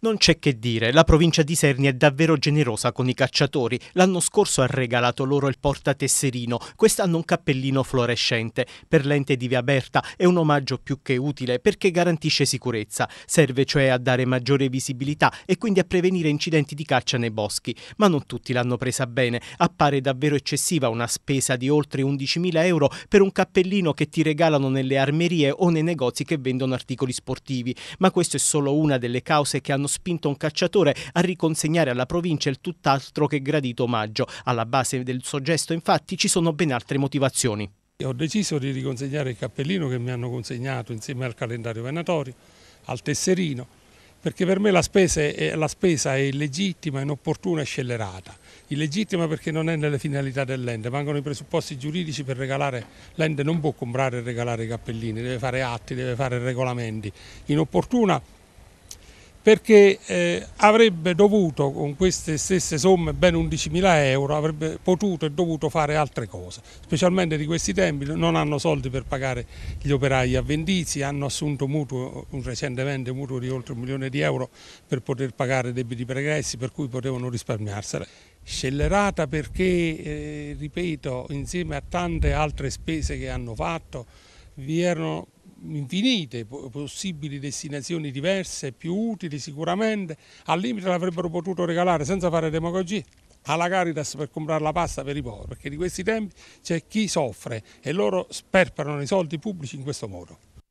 Non c'è che dire, la provincia di Serni è davvero generosa con i cacciatori. L'anno scorso ha regalato loro il portatesserino, quest'anno un cappellino fluorescente. Per l'ente di Via Berta è un omaggio più che utile perché garantisce sicurezza. Serve cioè a dare maggiore visibilità e quindi a prevenire incidenti di caccia nei boschi. Ma non tutti l'hanno presa bene. Appare davvero eccessiva una spesa di oltre 11.000 euro per un cappellino che ti regalano nelle armerie o nei negozi che vendono articoli sportivi. Ma questa è solo una delle cause che hanno hanno spinto un cacciatore a riconsegnare alla provincia il tutt'altro che gradito omaggio. Alla base del suo gesto infatti ci sono ben altre motivazioni. Ho deciso di riconsegnare il cappellino che mi hanno consegnato insieme al calendario venatorio, al tesserino, perché per me la spesa, è, la spesa è illegittima, inopportuna e scellerata. Illegittima perché non è nelle finalità dell'ente, mancano i presupposti giuridici per regalare, l'ente non può comprare e regalare i cappellini, deve fare atti, deve fare regolamenti. Inopportuna perché eh, avrebbe dovuto con queste stesse somme, ben 11.000 euro, avrebbe potuto e dovuto fare altre cose, specialmente di questi tempi non hanno soldi per pagare gli operai a Vendizi, hanno assunto mutuo, recentemente un mutuo di oltre un milione di euro per poter pagare debiti pregressi per cui potevano risparmiarsele. Scellerata perché, eh, ripeto, insieme a tante altre spese che hanno fatto, vi erano infinite possibili destinazioni diverse, più utili sicuramente, al limite l'avrebbero potuto regalare senza fare demagogia alla Caritas per comprare la pasta per i poveri, perché di questi tempi c'è chi soffre e loro sperperano i soldi pubblici in questo modo.